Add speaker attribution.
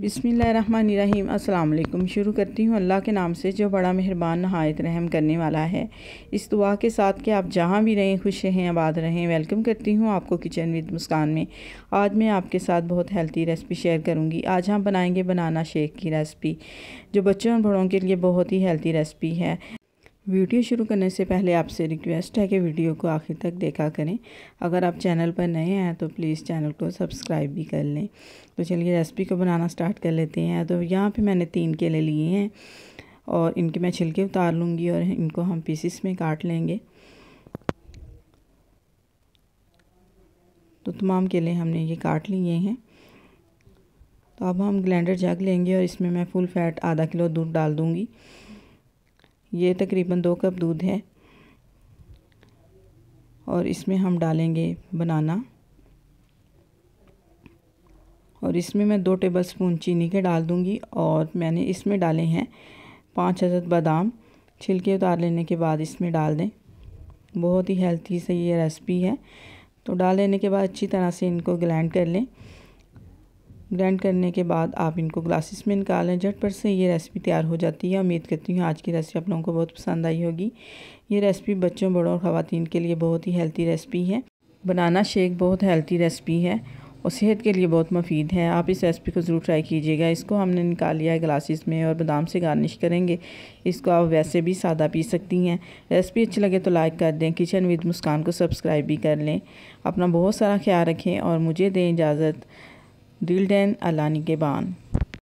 Speaker 1: बिसमीम् अल्लाम शुरू करती हूँ अल्लाह के नाम से जो बड़ा मेहरबान नहायत रहम करने वाला है इस दुआ के साथ के आप जहाँ भी रहें खुश रहें आबाद रहें वेलकम करती हूँ आपको किचन विद मुस्कान में आज मैं आपके साथ बहुत हेल्थी रेसिपी शेयर करूँगी आज हम बनाएंगे बनाना शेक की रेसिपी जो बच्चों और बड़ों के लिए बहुत ही हेल्थी रेसिपी है वीडियो शुरू करने से पहले आपसे रिक्वेस्ट है कि वीडियो को आखिर तक देखा करें अगर आप चैनल पर नए हैं तो प्लीज़ चैनल को सब्सक्राइब भी कर लें तो चलिए रेसिपी को बनाना स्टार्ट कर लेते हैं तो यहाँ पे मैंने तीन केले लिए हैं और इनके मैं छिलके उतार लूँगी और इनको हम पीसीस में काट लेंगे तो तमाम केले हमने ये काट लिए हैं तो अब हम ग्लैंडर जग लेंगे और इसमें मैं फुल फैट आधा किलो दूध डाल दूँगी ये तकरीबन दो कप दूध है और इसमें हम डालेंगे बनाना और इसमें मैं दो टेबल स्पून चीनी के डाल दूँगी और मैंने इसमें डाले हैं पाँच हज़द बादाम छिलके उतार लेने के बाद इसमें डाल दें बहुत ही हेल्थी से ये रेसिपी है तो डाल लेने के बाद अच्छी तरह से इनको ग्लैंड कर लें ग्राइंड करने के बाद आप इनको ग्लासेस में निकालें झटपट से ये रेसिपी तैयार हो जाती है उम्मीद करती हूँ आज की रेसिपी आप लोगों को बहुत पसंद आई होगी ये रेसिपी बच्चों बड़ों और ख़वान के लिए बहुत ही हेल्थी रेसिपी है बनाना शेक बहुत हेल्थी रेसिपी है और सेहत के लिए बहुत मफीद है आप इस रेसिपी को ज़रूर ट्राई कीजिएगा इसको हमने निकाल लिया है ग्लासेस में और बादाम से गार्निश करेंगे इसको आप वैसे भी सादा पी सकती हैं रेसिपी अच्छी लगे तो लाइक कर दें किचन विद मुस्कान को सब्सक्राइब भी कर लें अपना बहुत सारा ख्याल रखें और मुझे दें इजाज़त दिल डैन अलानी के बान